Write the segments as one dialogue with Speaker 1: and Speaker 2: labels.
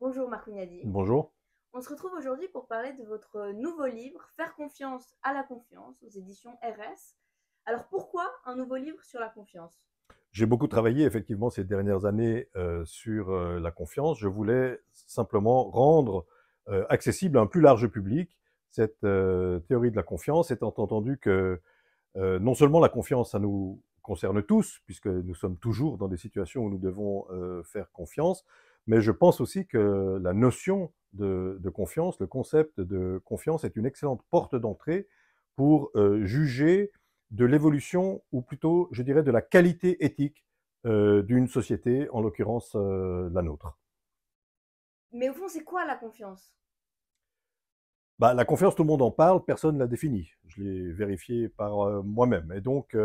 Speaker 1: Bonjour Marc Mignadi. Bonjour. On se retrouve aujourd'hui pour parler de votre euh, nouveau livre Faire confiance à la confiance aux éditions RS. Alors pourquoi un nouveau livre sur la confiance J'ai beaucoup travaillé effectivement ces dernières années euh, sur euh, la confiance. Je voulais simplement rendre accessible à un plus large public cette théorie de la confiance, étant entendu que non seulement la confiance, ça nous concerne tous, puisque nous sommes toujours dans des situations où nous devons faire confiance, mais je pense aussi que la notion de, confiance, le concept de confiance est une excellente porte d'entrée pour euh, juger de l'évolution, ou plutôt, je dirais, de la qualité éthique euh, d'une société, en l'occurrence euh, la nôtre. Mais au fond, c'est quoi la confiance bah, La confiance, tout le monde en parle, personne ne la définit. Je l'ai vérifié par moi-même. Et donc,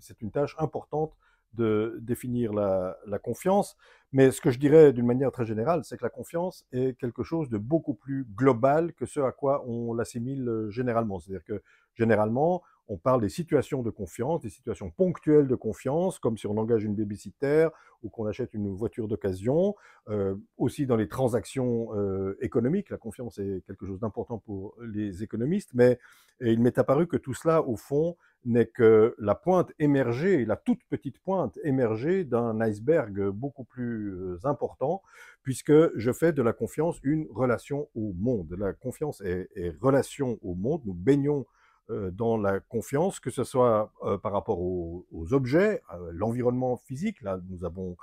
Speaker 1: c'est une tâche importante de définir la, confiance. Mais ce que je dirais d'une manière très générale, c'est que la confiance est quelque chose de beaucoup plus global que ce à quoi on l'assimile euh, généralement. C'est-à-dire que généralement, on parle des situations de confiance, des situations ponctuelles de confiance, comme si on engage une babysitter ou qu'on achète une voiture d'occasion. Euh, aussi dans les transactions euh, économiques, la confiance est quelque chose d'important pour les économistes, mais il m'est apparu que tout cela, au fond, n'est que la pointe émergée, la toute petite pointe émergée d'un iceberg beaucoup plus euh, important, puisque je fais de la confiance une relation au monde. La confiance est, relation au monde, nous baignons euh, dans la confiance, que ce soit euh, par rapport aux, objets, l'environnement physique, là nous avons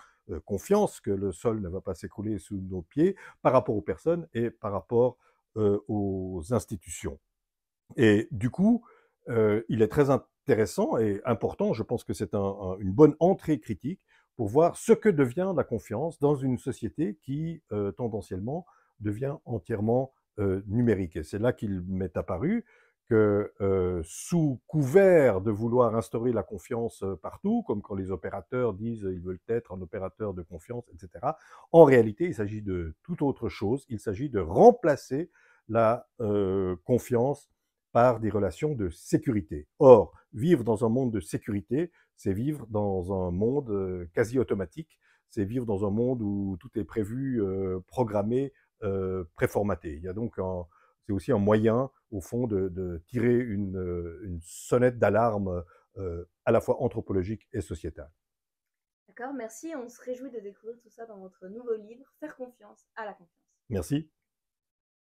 Speaker 1: confiance que le sol ne va pas s'écrouler sous nos pieds, par rapport aux personnes et par rapport aux institutions. Et du coup, il est très, important intéressant et important. Je pense que c'est une bonne entrée critique pour voir ce que devient la confiance dans une société qui, euh, tendanciellement, devient entièrement euh, numérique. Et c'est là qu'il m'est apparu que, euh, sous couvert de vouloir instaurer la confiance partout, comme quand les opérateurs disent ils veulent être un opérateur de confiance, etc., en réalité, il s'agit de toute autre chose. Il s'agit de remplacer la confiance par des relations de sécurité. Or, vivre dans un monde de sécurité, c'est vivre dans un monde euh, quasi automatique, c'est vivre dans un monde où tout est prévu, euh, programmé, euh, préformaté. Il y a donc c'est aussi un moyen, au fond, de, tirer une, sonnette d'alarme à la fois anthropologique et sociétale. D'accord, merci. On se réjouit de découvrir tout ça dans votre nouveau livre, Faire confiance à la confiance. Merci.